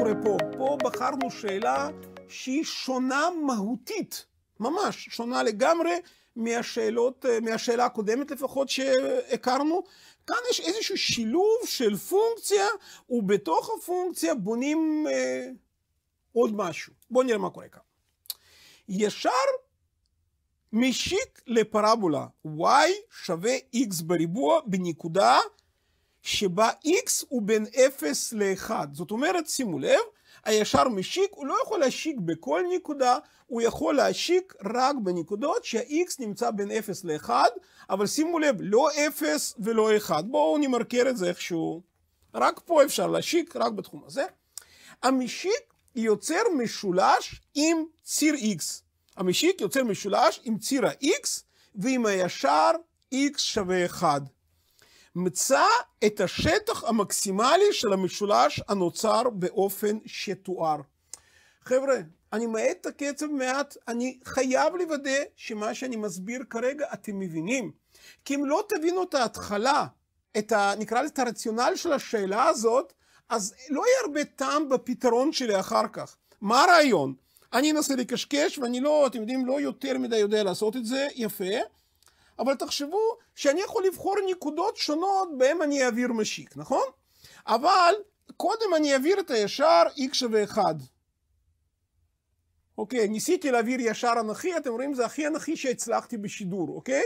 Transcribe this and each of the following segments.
קורה פה? פה בחרנו שאלה שהיא שונה מהותית, ממש, שונה לגמרי מהשאלות, אה, מהשאלה הקודמת לפחות שהכרנו. כאן יש איזשהו שילוב של פונקציה, ובתוך הפונקציה בונים אה, עוד משהו. בואו נראה מה קורה כאן. ישר משיק לפרבולה y שווה x בריבוע בנקודה שבה x הוא בין 0 ל-1. זאת אומרת, שימו לב, הישר משיק, הוא לא יכול להשיק בכל נקודה, הוא יכול להשיק רק בנקודות שה-x נמצא בין 0 ל-1, אבל שימו לב, לא 0 ולא 1. בואו נמרקר את זה איכשהו. רק פה אפשר להשיק, רק בתחום הזה. המשיק יוצר משולש עם ציר x. המשיק יוצר משולש עם ציר ה-x ועם הישר x שווה 1. מצא את השטח המקסימלי של המשולש הנוצר באופן שתואר. חבר'ה, אני מעט את הקצב מעט, אני חייב לוודא שמה שאני מסביר כרגע אתם מבינים. כי אם לא תבינו את ההתחלה, את ה, נקרא לזה את הרציונל של השאלה הזאת, אז לא יהיה הרבה טעם בפתרון שלי אחר כך. מה הרעיון? אני אנסה לקשקש, ואני לא, אתם יודעים, לא יותר מדי יודע לעשות את זה יפה, אבל תחשבו שאני יכול לבחור נקודות שונות בהן אני אעביר משיק, נכון? אבל קודם אני אעביר את הישר x שווה 1. אוקיי, ניסיתי להעביר ישר אנכי, אתם רואים, זה הכי אנכי שהצלחתי בשידור, אוקיי?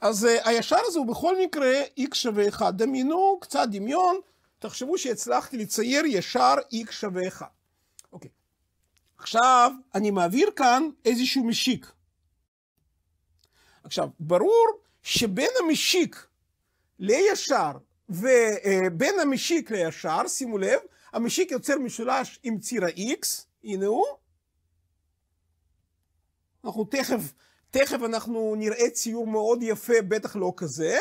אז uh, הישר הזה הוא בכל מקרה x שווה 1. דמיינו קצת דמיון, תחשבו שהצלחתי לצייר ישר x שווה 1. אוקיי. עכשיו, אני מעביר כאן איזשהו משיק. עכשיו, ברור שבין המשיק לישר ובין אה, המשיק לישר, שימו לב, המשיק יוצר משולש עם ציר ה-X, הנה הוא. אנחנו תכף, תכף אנחנו נראה ציור מאוד יפה, בטח לא כזה.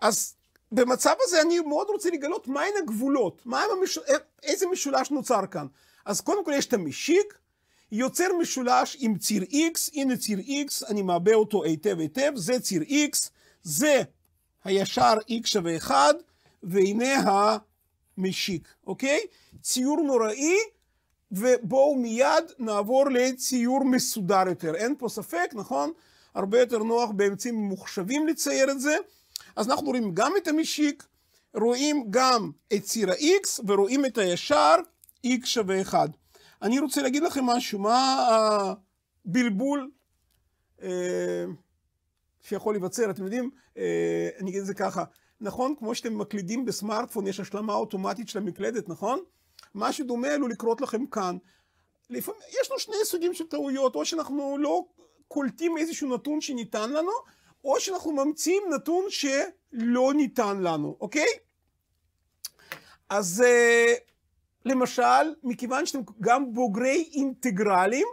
אז במצב הזה אני מאוד רוצה לגלות מהן הגבולות, מה המש... אה, איזה משולש נוצר כאן. אז קודם כל יש את המשיק, יוצר משולש עם ציר X, הנה ציר X, אני מעבה אותו היטב היטב, זה ציר X, זה הישר X שווה 1, והנה המשיק, אוקיי? ציור נוראי, ובואו מיד נעבור לציור מסודר יותר. אין פה ספק, נכון? הרבה יותר נוח באמצעים ממוחשבים לצייר את זה. אז אנחנו רואים גם את המשיק, רואים גם את ציר ה-X ורואים את הישר X שווה 1. אני רוצה להגיד לכם משהו, מה הבלבול אה, שיכול להיווצר, אתם יודעים, אה, אני אגיד את זה ככה, נכון? כמו שאתם מקלידים בסמארטפון, יש השלמה אוטומטית של המקלדת, נכון? מה שדומה עלול לקרות לכם כאן. לפעמים, יש לנו שני סוגים של טעויות, או שאנחנו לא קולטים איזשהו נתון שניתן לנו, או שאנחנו ממציאים נתון שלא ניתן לנו, אוקיי? אז... אה, למשל, מכיוון שאתם גם בוגרי אינטגרלים,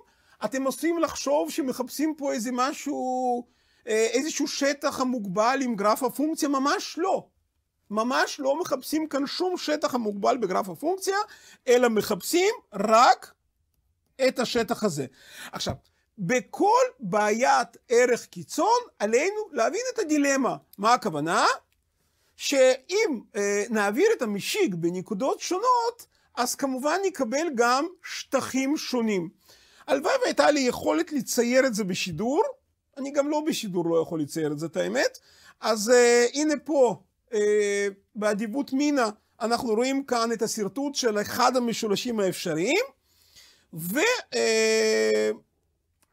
אתם עושים לחשוב שמחפשים פה איזה משהו, אה, איזשהו שטח המוגבל עם גרף הפונקציה, ממש לא. ממש לא מחפשים כאן שום שטח המוגבל בגרף הפונקציה, אלא מחפשים רק את השטח הזה. עכשיו, בכל בעיית ערך קיצון עלינו להבין את הדילמה. מה הכוונה? שאם אה, נעביר את המשיק בנקודות שונות, אז כמובן נקבל גם שטחים שונים. הלוואי והייתה לי יכולת לצייר את זה בשידור, אני גם לא בשידור לא יכול לצייר את זה, את האמת. אז uh, הנה פה, uh, באדיבות מינה, אנחנו רואים כאן את השרטוט של אחד המשולשים האפשריים, וקשה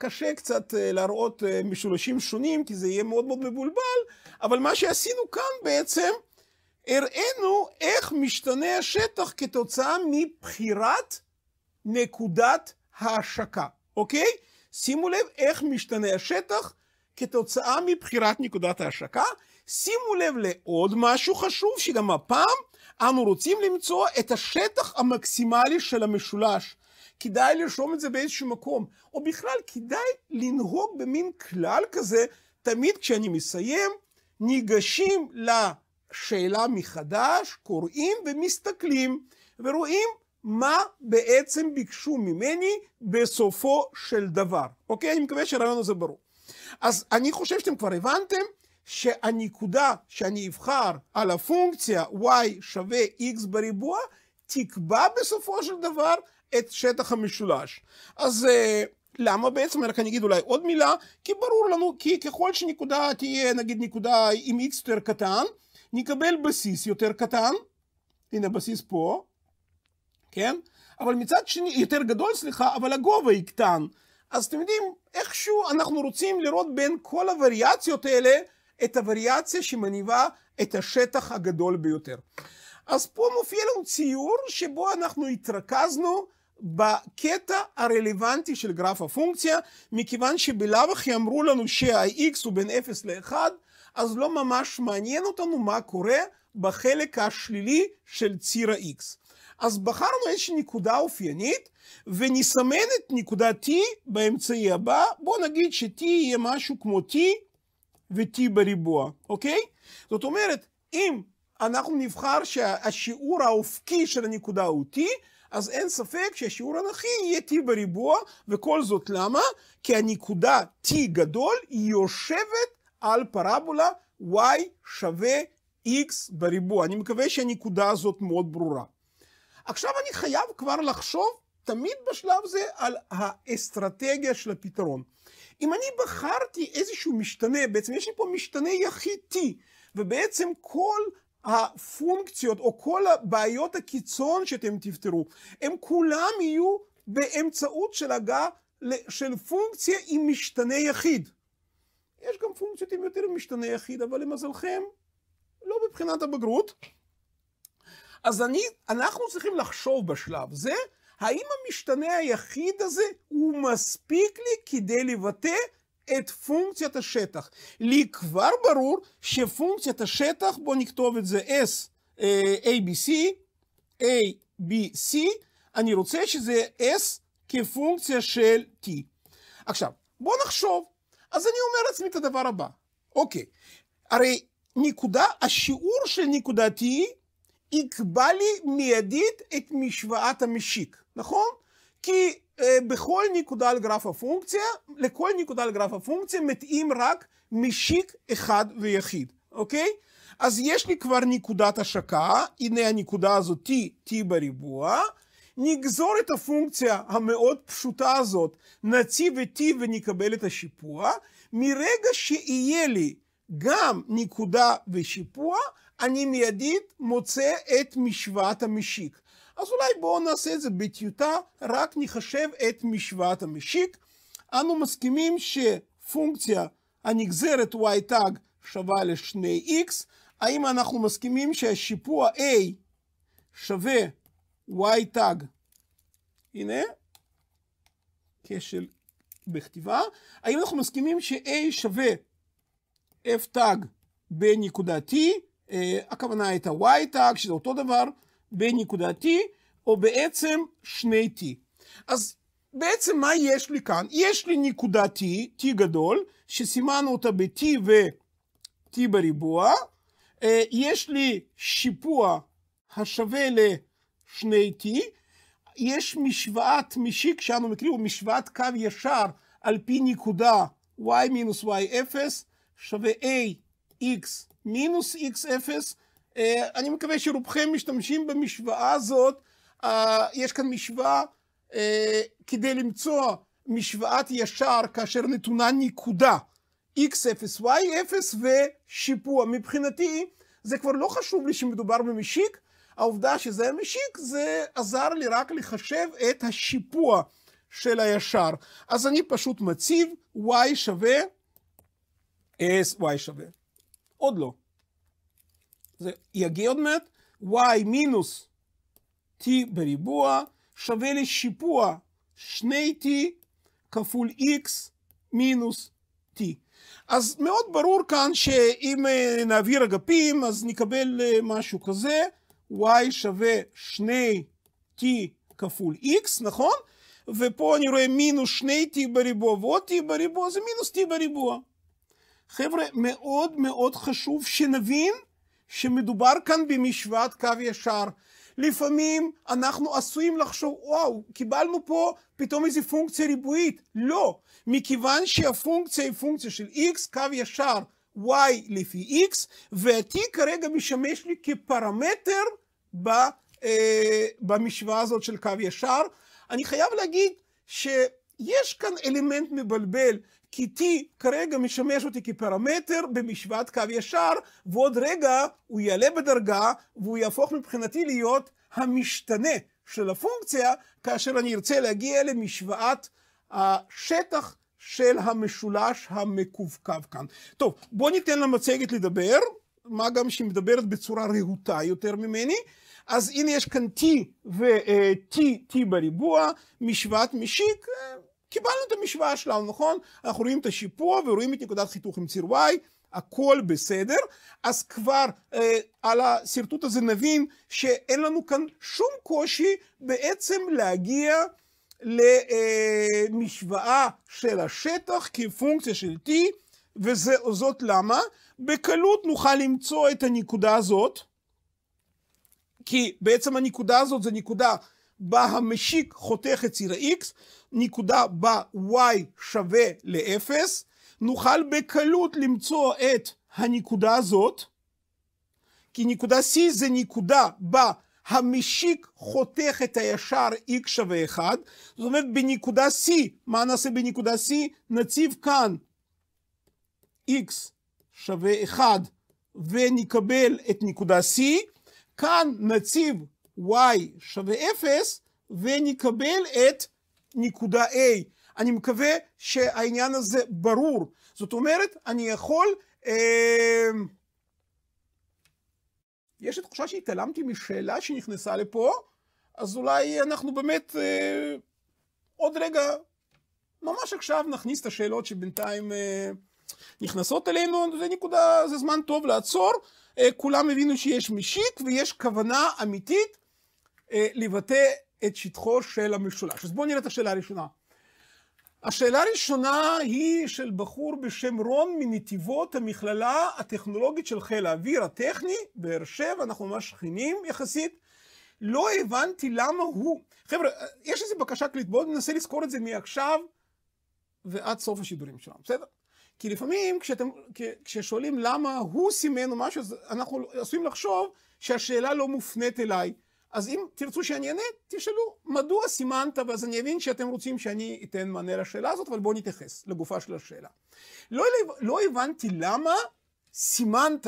אה, uh, קצת uh, להראות uh, משולשים שונים, כי זה יהיה מאוד מאוד מבולבל, אבל מה שעשינו כאן בעצם, הראינו איך משתנה השטח כתוצאה מבחירת נקודת ההשקה, אוקיי? שימו לב איך משתנה השטח כתוצאה מבחירת נקודת ההשקה. שימו לב לעוד משהו חשוב, שגם הפעם אנו רוצים למצוא את השטח המקסימלי של המשולש. כדאי לרשום את זה באיזשהו מקום, או בכלל כדאי לנהוג במין כלל כזה, תמיד כשאני מסיים, ניגשים ל... שאלה מחדש, קוראים ומסתכלים ורואים מה בעצם ביקשו ממני בסופו של דבר. אוקיי? אני מקווה שהרעיון הזה ברור. אז אני חושב שאתם כבר הבנתם שהנקודה שאני אבחר על הפונקציה y שווה x בריבוע, תקבע בסופו של דבר את שטח המשולש. אז אה, למה בעצם? רק אני אגיד אולי עוד מילה, כי ברור לנו, כי ככל שנקודה תהיה נגיד נקודה עם x יותר קטן, נקבל בסיס יותר קטן, הנה הבסיס פה, כן? אבל מצד שני, יותר גדול, סליחה, אבל הגובה יקטן. אז אתם יודעים, איכשהו אנחנו רוצים לראות בין כל הווריאציות האלה את הווריאציה שמניבה את השטח הגדול ביותר. אז פה מופיע לנו ציור שבו אנחנו התרכזנו בקטע הרלוונטי של גרף הפונקציה, מכיוון שבלאו הכי אמרו לנו שה-x הוא בין 0 ל-1, אז לא ממש מעניין אותנו מה קורה בחלק השלילי של ציר ה-X. אז בחרנו איזושהי נקודה אופיינית, ונסמן את נקודה T באמצעי הבא. בואו נגיד ש-T יהיה משהו כמו T ו-T בריבוע, אוקיי? זאת אומרת, אם אנחנו נבחר שהשיעור האופקי של הנקודה הוא T, אז אין ספק שהשיעור הנכי יהיה T בריבוע, וכל זאת למה? כי הנקודה T גדול יושבת על פרבולה y שווה x בריבוע. אני מקווה שהנקודה הזאת מאוד ברורה. עכשיו אני חייב כבר לחשוב תמיד בשלב זה על האסטרטגיה של הפתרון. אם אני בחרתי איזשהו משתנה, בעצם יש לי פה משתנה יחיד t, ובעצם כל הפונקציות או כל הבעיות הקיצון שאתם תפתרו, הם כולם יהיו באמצעות של הגה של פונקציה עם משתנה יחיד. יש גם פונקציות עם יותר משתנה יחיד, אבל למזלכם, לא מבחינת הבגרות. אז אני, אנחנו צריכים לחשוב בשלב זה, האם המשתנה היחיד הזה הוא מספיק לי כדי לבטא את פונקציית השטח. לי כבר ברור שפונקציית השטח, בואו נכתוב את זה S, A, אה, A, B, C, B, C, אני רוצה שזה S כפונקציה של T. עכשיו, בואו נחשוב אז אני אומר לעצמי את הדבר הבא, אוקיי, הרי נקודה, השיעור של נקודתי יקבע לי מיידית את משוואת המשיק, נכון? כי אה, בכל נקודה על גרף הפונקציה, לכל נקודה על גרף הפונקציה מתאים רק משיק אחד ויחיד, אוקיי? אז יש לי כבר נקודת השקה, הנה הנקודה הזאת t, t בריבוע, נגזור את הפונקציה המאוד פשוטה הזאת, נציב את t ונקבל את השיפוע, מרגע שיהיה לי גם נקודה ושיפוע, אני מיידית מוצא את משוואת המשיק. אז אולי בואו נעשה את זה בטיוטה, רק נחשב את משוואת המשיק. אנו מסכימים שפונקציה הנגזרת y tag שווה ל-2x. האם אנחנו מסכימים שהשיפוע a שווה y tag, הנה, כשל בכתיבה. האם אנחנו מסכימים ש-a שווה f tag בנקודה t, uh, הכוונה הייתה y tag, שזה אותו דבר, בנקודה t, או בעצם שני t. אז בעצם מה יש לי כאן? יש לי נקודה t, t גדול, שסימנו אותה ב-t ו-t בריבוע. Uh, יש לי שיפוע השווה ל... שני t, יש משוואת משיק שאנו מכירים, הוא משוואת קו ישר על פי נקודה y מינוס y0 שווה a x מינוס x0. Uh, אה, אני מקווה שרובכם משתמשים במשוואה הזאת. Uh, יש כאן משוואה uh, כדי למצוא משוואת ישר כאשר נתונה נקודה x0, y0 ושיפוע. מבחינתי זה כבר לא חשוב לי שמדובר במשיק, העובדה שזה היה משיק, זה עזר לי רק לחשב את השיפוע של הישר. אז אני פשוט מציב y שווה, s y שווה. עוד לא. זה יגיע עוד מעט, y מינוס t בריבוע שווה לשיפוע 2t כפול x מינוס t. אז מאוד ברור כאן שאם אה, נעביר אגפים אז נקבל אה, משהו כזה. y שווה 2t כפול x, נכון? ופה אני רואה מינוס 2t בריבוע ועוד t בריבוע, זה מינוס t בריבוע. חבר'ה, מאוד מאוד חשוב שנבין שמדובר כאן במשוואת קו ישר. לפעמים אנחנו עשויים לחשוב, וואו, קיבלנו פה פתאום איזו פונקציה ריבועית. לא, מכיוון שהפונקציה היא פונקציה של x קו ישר, y לפי x, וה-t כרגע משמש לי כפרמטר ב, אה, במשוואה הזאת של קו ישר. אני חייב להגיד שיש כאן אלמנט מבלבל, כי t כרגע משמש אותי כפרמטר במשוואת קו ישר, ועוד רגע הוא יעלה בדרגה והוא יהפוך מבחינתי להיות המשתנה של הפונקציה, כאשר אני ארצה להגיע למשוואת השטח של המשולש המקווקו כאן. טוב, בואו ניתן למצגת לדבר, מה גם שהיא מדברת בצורה רהוטה יותר ממני. אז הנה יש כאן T ו-T אה, T בריבוע, משוואת משיק, אה, קיבלנו את המשוואה שלנו, נכון? אנחנו רואים את השיפוע ורואים את נקודת חיתוך עם ציר Y, הכל בסדר. אז כבר אה, על השרטוט הזה נבין שאין לנו כאן שום קושי בעצם להגיע למשוואה של השטח כפונקציה של t, וזאת למה? בקלות נוכל למצוא את הנקודה הזאת, כי בעצם הנקודה הזאת זה נקודה בה המשיק חותך את ציר ה-x, נקודה בה y שווה ל-0, נוכל בקלות למצוא את הנקודה הזאת, כי נקודה C זה נקודה בה המשיק חותך את הישר x שווה 1, זאת אומרת בנקודה C, מה נעשה בנקודה C? נציב כאן x שווה 1 ונקבל את נקודה C, כאן נציב y שווה 0 ונקבל את נקודה A. אני מקווה שהעניין הזה ברור. זאת אומרת, אני יכול... אה, יש תחושה שהתעלמתי משאלה שנכנסה לפה, אז אולי אנחנו באמת אה, עוד רגע, ממש עכשיו נכניס את השאלות שבינתיים אה, נכנסות אלינו, זה נקודה, זה זמן טוב לעצור. אה, כולם הבינו שיש משיק ויש כוונה אמיתית אה, לבטא את שטחו של המשולש. אז בואו נראה את השאלה הראשונה. השאלה הראשונה היא של בחור בשם רון מנתיבות המכללה הטכנולוגית של חיל האוויר הטכני, באר שבע, אנחנו ממש שכנים יחסית. לא הבנתי למה הוא... חבר'ה, יש איזו בקשה כללית, בואו ננסה לזכור את זה מעכשיו ועד סוף השידורים שלנו, בסדר? כי לפעמים כשאתם, כששואלים למה הוא סימן או משהו, אנחנו עשויים לחשוב שהשאלה לא מופנית אליי. אז אם תרצו שאני אענה, תשאלו, מדוע סימנת, ואז אני אבין שאתם רוצים שאני אתן מענה לשאלה הזאת, אבל בואו נתייחס לגופה של השאלה. לא, לא הבנתי למה סימנת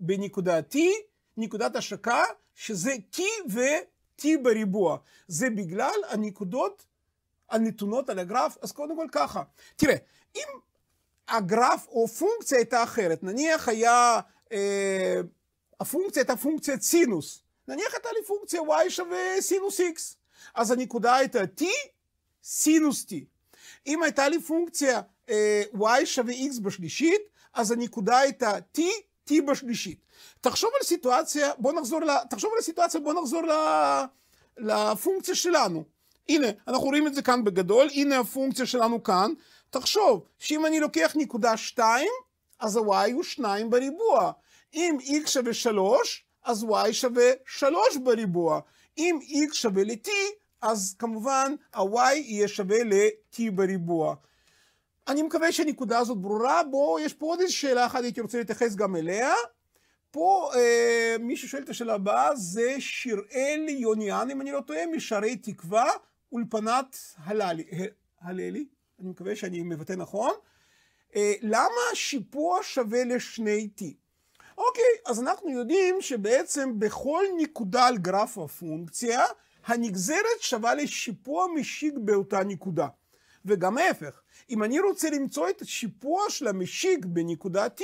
בנקודתי, נקודת השקה, שזה T ו-T בריבוע. זה בגלל הנקודות הנתונות על הגרף, אז קודם כל ככה. תראה, אם הגרף או פונקציה הייתה אחרת, נניח היה, אה, הפונקציה הייתה פונקציית סינוס, נניח הייתה לי פונקציה y שווה סינוס x, אז הנקודה הייתה t סינוס t. אם הייתה לי פונקציה uh, אה, y שווה x בשלישית, אז הנקודה הייתה t, t בשלישית. תחשוב על סיטואציה, בוא נחזור, ל, תחשוב על סיטואציה, בוא נחזור ל, לפונקציה שלנו. הנה, אנחנו רואים את זה כאן בגדול, הנה הפונקציה שלנו כאן. תחשוב, שאם אני לוקח נקודה 2, אז ה-y הוא 2 בריבוע. אם x שווה 3, אז y שווה 3 בריבוע. אם x שווה ל-t, אז כמובן ה-y יהיה שווה ל-t בריבוע. אני מקווה שהנקודה הזאת ברורה. בואו, יש פה עוד איזו שאלה אחת, הייתי רוצה להתייחס גם אליה. פה אה, מי ששואל את השאלה הבאה זה שיראל יוניאן, אם אני לא טועה, משערי תקווה, אולפנת הללי, הללי, אני מקווה שאני מבטא נכון. אה, למה שיפוע שווה לשני T? אוקיי, אז אנחנו יודעים שבעצם בכל נקודה על גרף הפונקציה, הנגזרת שווה לשיפוע משיק באותה נקודה. וגם ההפך, אם אני רוצה למצוא את השיפוע של המשיק בנקודה T,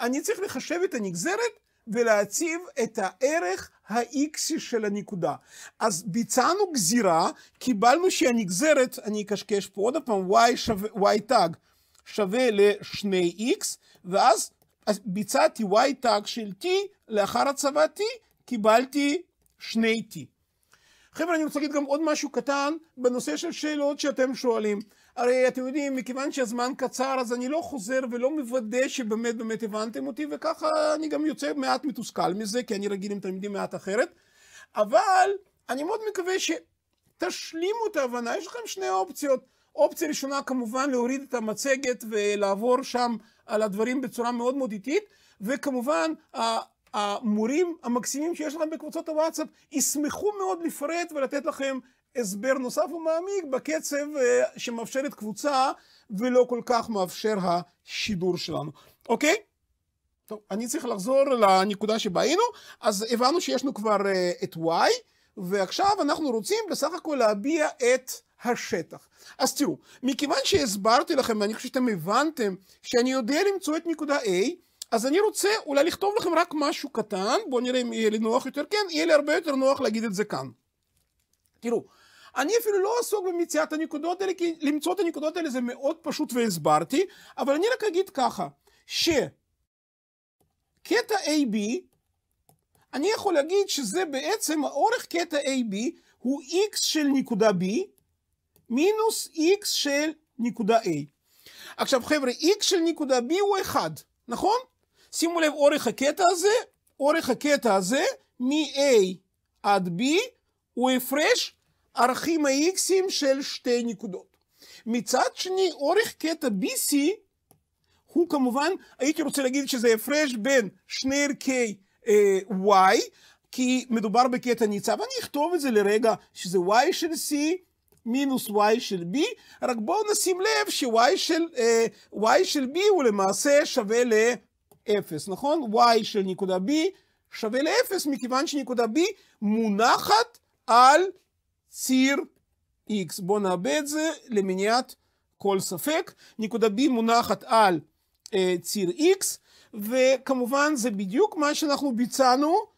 אני צריך לחשב את הנגזרת ולהציב את הערך ה-X של הנקודה. אז ביצענו גזירה, קיבלנו שהנגזרת, אני אקשקש פה עוד פעם, y, שווה, y tag שווה ל-2x, ואז אז ביצעתי y tag של t, לאחר הצבת t קיבלתי שני t. חבר'ה, אני רוצה להגיד גם עוד משהו קטן בנושא של שאלות שאתם שואלים. הרי אתם יודעים, מכיוון שהזמן קצר, אז אני לא חוזר ולא מוודא שבאמת באמת הבנתם אותי, וככה אני גם יוצא מעט מתוסכל מזה, כי אני רגיל עם תלמידים מעט אחרת. אבל אני מאוד מקווה שתשלימו את ההבנה, יש לכם שני אופציות. אופציה ראשונה, כמובן, להוריד את המצגת ולעבור שם על הדברים בצורה מאוד מאוד איטית, וכמובן המורים המקסימים שיש לכם בקבוצות הוואטסאפ ישמחו מאוד לפרט ולתת לכם הסבר נוסף ומעמיק בקצב אה, שמאפשרת קבוצה ולא כל כך מאפשר השידור שלנו, אוקיי? טוב, אני צריך לחזור לנקודה שבה היינו, אז הבנו שיש לנו כבר אה, את y, ועכשיו אנחנו רוצים בסך הכל להביע את... השטח. אז תראו, מכיוון שהסברתי לכם, ואני חושב שאתם הבנתם, שאני יודע למצוא את נקודה A, אז אני רוצה אולי לכתוב לכם רק משהו קטן, בואו נראה אם יהיה לי נוח יותר, כן, יהיה לי הרבה יותר נוח להגיד את זה כאן. תראו, אני אפילו לא אעסוק במציאת הנקודות האלה, כי למצוא את הנקודות האלה זה מאוד פשוט והסברתי, אבל אני רק אגיד ככה, שקטע AB, אני יכול להגיד שזה בעצם האורך קטע AB הוא x של נקודה B, מינוס x של נקודה a. עכשיו חבר'ה, x של נקודה b הוא 1, נכון? שימו לב אורך הקטע הזה, אורך הקטע הזה מ-a עד b הוא הפרש ערכים ה-x'ים של שתי נקודות. מצד שני, אורך קטע BC הוא כמובן, הייתי רוצה להגיד שזה הפרש בין שני ערכי אה, y, כי מדובר בקטע ניצב. אני אכתוב את זה לרגע, שזה y של c מינוס y של b, רק בואו נשים לב ש-y של, uh, של b הוא למעשה שווה ל-0, נכון? y של נקודה b שווה ל-0, מכיוון שנקודה b מונחת על ציר x. בואו נאבד זה למניעת כל ספק. נקודה b מונחת על uh, ציר x, וכמובן זה בדיוק מה שאנחנו ביצענו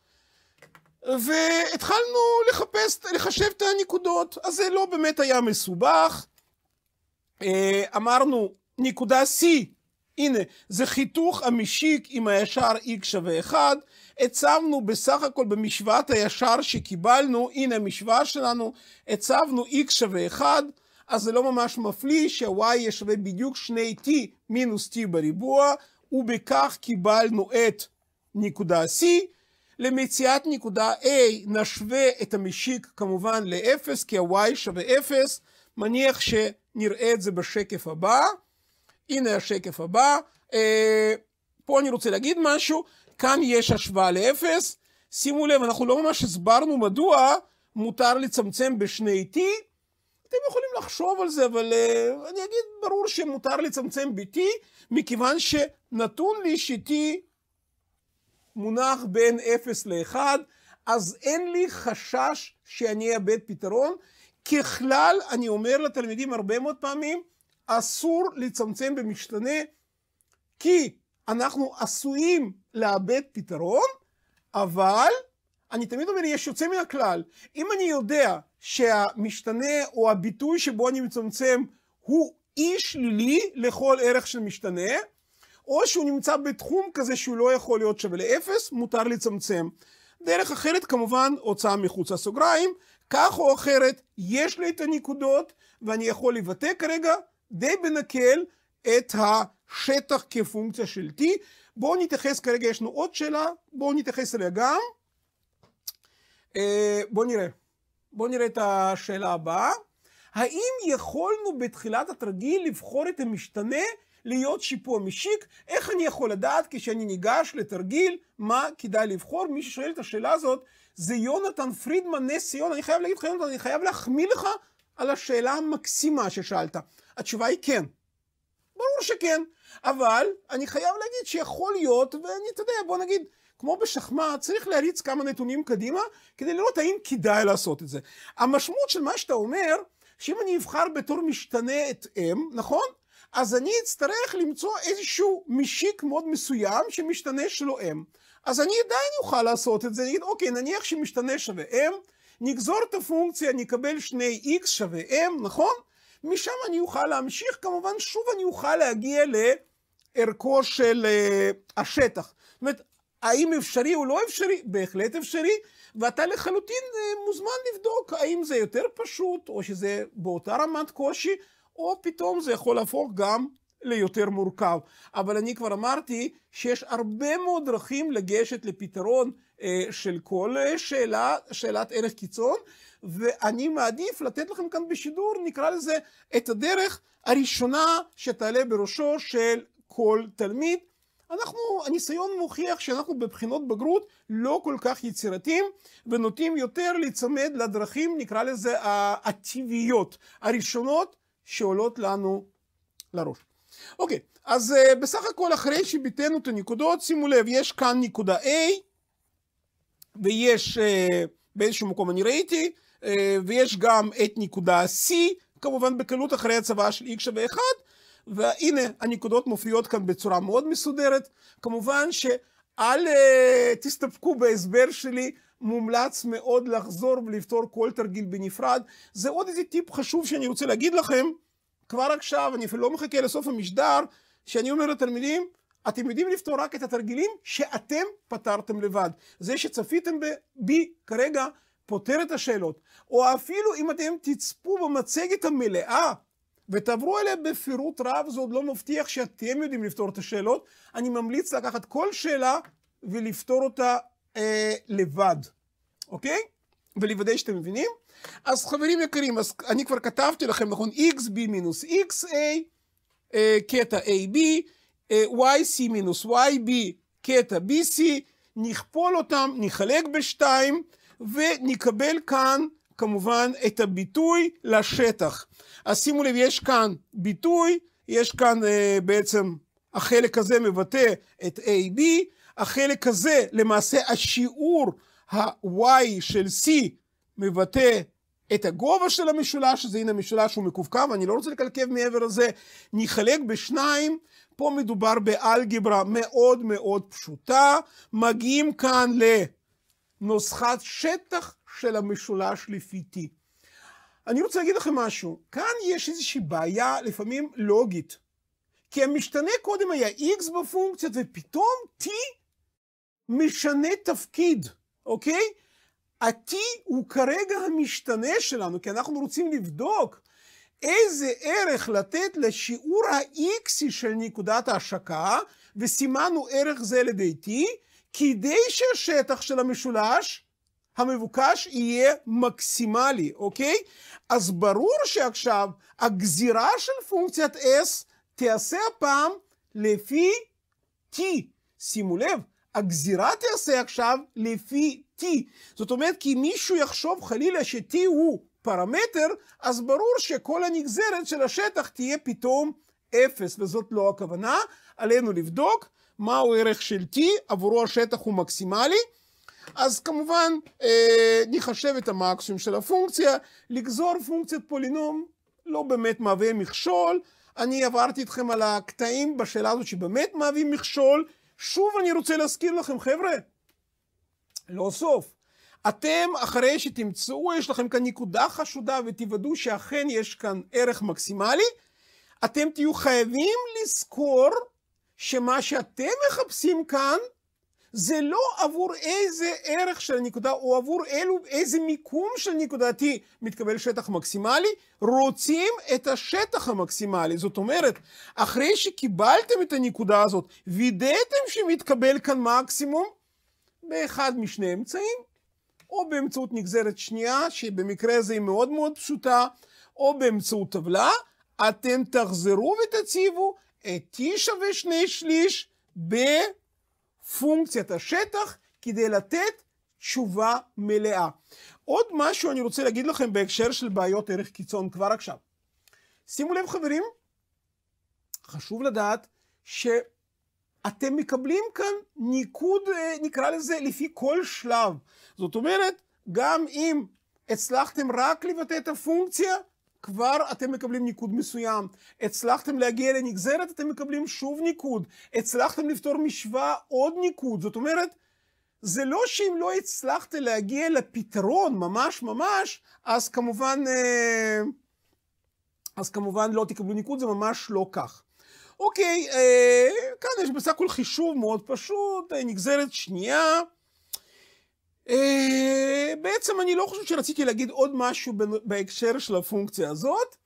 והתחלנו לחפש, לחשב את הנקודות. אז זה לא באמת היה מסובך. אה, אמרנו, נקודה C, הנה, זה חיתוך המשיק עם הישר x שווה 1. הצבנו בסך הכל במשוואת הישר שקיבלנו, הנה המשוואה שלנו, הצבנו x שווה 1. אז זה לא ממש מפליא שה-y יהיה שווה בדיוק 2t מינוס t בריבוע, ובכך קיבלנו את נקודה c, למציאת נקודה A נשווה את המשיק כמובן ל-0, כי ה-y שווה 0, מניח שנראה את זה בשקף הבא. הנה השקף הבא. אה, פה אני רוצה להגיד משהו, כאן יש השוואה ל-0. שימו לב, אנחנו לא ממש הסברנו מדוע מותר לצמצם בשני t. אתם יכולים לחשוב על זה, אבל uh, אני אגיד ברור שמותר לצמצם ב-t, מכיוון שנתון לי ש-t מונח בין 0 ל-1, אז אין לי חשש שאני אאבד פתרון. ככלל, אני אומר לתלמידים הרבה מאוד פעמים, אסור לצמצם במשתנה, כי אנחנו עשויים לאבד פתרון, אבל אני תמיד אומר, יש יוצא מן הכלל. אם אני יודע שהמשתנה או הביטוי שבו אני מצמצם הוא אי שלילי לכל ערך של משתנה, או שהוא נמצא בתחום כזה שהוא לא יכול להיות שווה לאפס, מותר לצמצם. דרך אחרת כמובן הוצאה מחוץ לסוגריים, כך או אחרת יש לי את הנקודות ואני יכול לבטא כרגע די בנקל את השטח כפונקציה של t. בואו נתייחס כרגע, יש לנו עוד שאלה, בואו נתייחס אליה גם. אה, בואו נראה. בואו נראה את השאלה הבאה. האם יכולנו בתחילת התרגיל לבחור את המשתנה להיות שיפוע משיק, איך אני יכול לדעת כשאני ניגש לתרגיל מה כדאי לבחור? מי ששואל את השאלה הזאת זה יונתן פרידמן נס ציון, אני חייב להגיד לך יונתן, אני חייב להחמיא לך על השאלה המקסימה ששאלת. התשובה היא כן. ברור שכן, אבל אני חייב להגיד שיכול להיות, ואני, אתה יודע, בוא נגיד, כמו בשחמט, צריך להריץ כמה נתונים קדימה כדי לראות האם כדאי לעשות את זה. המשמעות של מה שאתה אומר, שאם אני אבחר בתור משתנה את M, נכון? אז אני אצטרך למצוא איזשהו משיק מאוד מסוים שמשתנה שלו M. אז אני עדיין אוכל לעשות את זה, אני אגיד, אוקיי, נניח שמשתנה שווה M, נגזור את הפונקציה, נקבל שני X שווה M, נכון? משם אני אוכל להמשיך, כמובן שוב אני אוכל להגיע לערכו של uh, השטח. זאת אומרת, האם אפשרי או לא אפשרי? בהחלט אפשרי, ואתה לחלוטין uh, מוזמן לבדוק האם זה יותר פשוט, או שזה באותה רמת קושי, או פתאום זה יכול להפוך גם ליותר מורכב. אבל אני כבר אמרתי שיש הרבה מאוד דרכים לגשת לפתרון אה, של כל אה, שאלה, שאלת ערך קיצון, ואני מעדיף לתת לכם כאן בשידור, נקרא לזה, את הדרך הראשונה שתעלה בראשו של כל תלמיד. אנחנו, הניסיון מוכיח שאנחנו בבחינות בגרות לא כל כך יצירתיים ונוטים יותר להיצמד לדרכים, נקרא לזה, הטבעיות, הראשונות שעולות לנו לראש. אוקיי, אז uh, בסך הכל אחרי שביטאנו את הנקודות, שימו לב, יש כאן נקודה A, ויש uh, באיזשהו מקום אני ראיתי, uh, ויש גם את נקודה C, כמובן בקלות אחרי הצבעה של x שווה 1, והנה הנקודות מופיעות כאן בצורה מאוד מסודרת. כמובן שאל uh, תסתפקו בהסבר שלי מומלץ מאוד לחזור ולפתור כל תרגיל בנפרד. זה עוד איזה טיפ חשוב שאני רוצה להגיד לכם, כבר עכשיו, אני אפילו לא מחכה לסוף המשדר, שאני אומר לתלמידים, אתם יודעים לפתור רק את התרגילים שאתם פתרתם לבד. זה שצפיתם בי כרגע פותר את השאלות. או אפילו אם אתם תצפו במצגת המלאה ותעברו אליה בפירוט רב, זה עוד לא מבטיח שאתם יודעים לפתור את השאלות. אני ממליץ לקחת כל שאלה ולפתור אותה אה, לבד, אוקיי? ולוודא שאתם מבינים. אז חברים יקרים, אז אני כבר כתבתי לכם, נכון? xb מינוס xa, אה, קטע ab, אה, yc מינוס yb, קטע bc, נכפול אותם, נחלק בשתיים, ונקבל כאן כמובן את הביטוי לשטח. אז שימו לב, יש כאן ביטוי, יש כאן אה, בעצם, החלק הזה מבטא את AB, החלק הזה, למעשה השיעור ה-Y של C מבטא את הגובה של המשולש הזה, הנה המשולש הוא מקווקו, אני לא רוצה לקלקב מעבר לזה, נחלק בשניים, פה מדובר באלגברה מאוד מאוד פשוטה, מגיעים כאן לנוסחת שטח של המשולש לפי T. אני רוצה להגיד לכם משהו, כאן יש איזושהי בעיה לפעמים לוגית, כי המשתנה קודם היה x בפונקציות ופתאום t משנה תפקיד, אוקיי? ה-T הוא כרגע המשתנה שלנו, כי אנחנו רוצים לבדוק איזה ערך לתת לשיעור ה-X של נקודת ההשקה, וסימנו ערך זה על ידי T, כדי שהשטח של המשולש המבוקש יהיה מקסימלי, אוקיי? אז ברור שעכשיו הגזירה של פונקציית S תיעשה הפעם לפי T. שימו לב, הגזירה תיעשה עכשיו לפי T. זאת אומרת, כי מישהו יחשוב חלילה ש-T הוא פרמטר, אז ברור שכל הנגזרת של השטח תהיה פתאום אפס, וזאת לא הכוונה. עלינו לבדוק מהו ערך של T, עבורו השטח הוא מקסימלי. אז כמובן אה, נחשב את המקסימום של הפונקציה, לגזור פונקציית פולינום לא באמת מהווה מכשול, אני עברתי אתכם על הקטעים בשאלה הזאת שבאמת מהווים מכשול, שוב אני רוצה להזכיר לכם, חבר'ה, לא סוף. אתם, אחרי שתמצאו, יש לכם כאן נקודה חשודה ותוודאו שאכן יש כאן ערך מקסימלי, אתם תהיו חייבים לזכור שמה שאתם מחפשים כאן זה לא עבור איזה ערך של הנקודה, או עבור אלו, איזה מיקום של נקודתי מתקבל שטח מקסימלי, רוצים את השטח המקסימלי. זאת אומרת, אחרי שקיבלתם את הנקודה הזאת, וידאתם שמתקבל כאן מקסימום, באחד משני אמצעים, או באמצעות נגזרת שנייה, שבמקרה הזה היא מאוד מאוד פשוטה, או באמצעות טבלה, אתם תחזרו ותציבו את t שווה שני שליש ב... פונקציית השטח כדי לתת תשובה מלאה. עוד משהו אני רוצה להגיד לכם בהקשר של בעיות ערך קיצון כבר עכשיו. שימו לב חברים, חשוב לדעת שאתם מקבלים כאן ניקוד, אה, נקרא לזה, לפי כל שלב. זאת אומרת, גם אם הצלחתם רק לבטא את הפונקציה, כבר אתם מקבלים ניקוד מסוים. הצלחתם להגיע לנגזרת, אתם מקבלים שוב ניקוד. הצלחתם לפתור משוואה, עוד ניקוד. זאת אומרת, זה לא שאם לא הצלחת להגיע לפתרון ממש ממש, אז כמובן, אה, אז כמובן לא תקבלו ניקוד, זה ממש לא כך. אוקיי, אה, כאן יש בסך הכל חישוב מאוד פשוט, אה, נגזרת שנייה. אה, בעצם אני לא חושב שרציתי להגיד עוד משהו בהקשר של הפונקציה הזאת.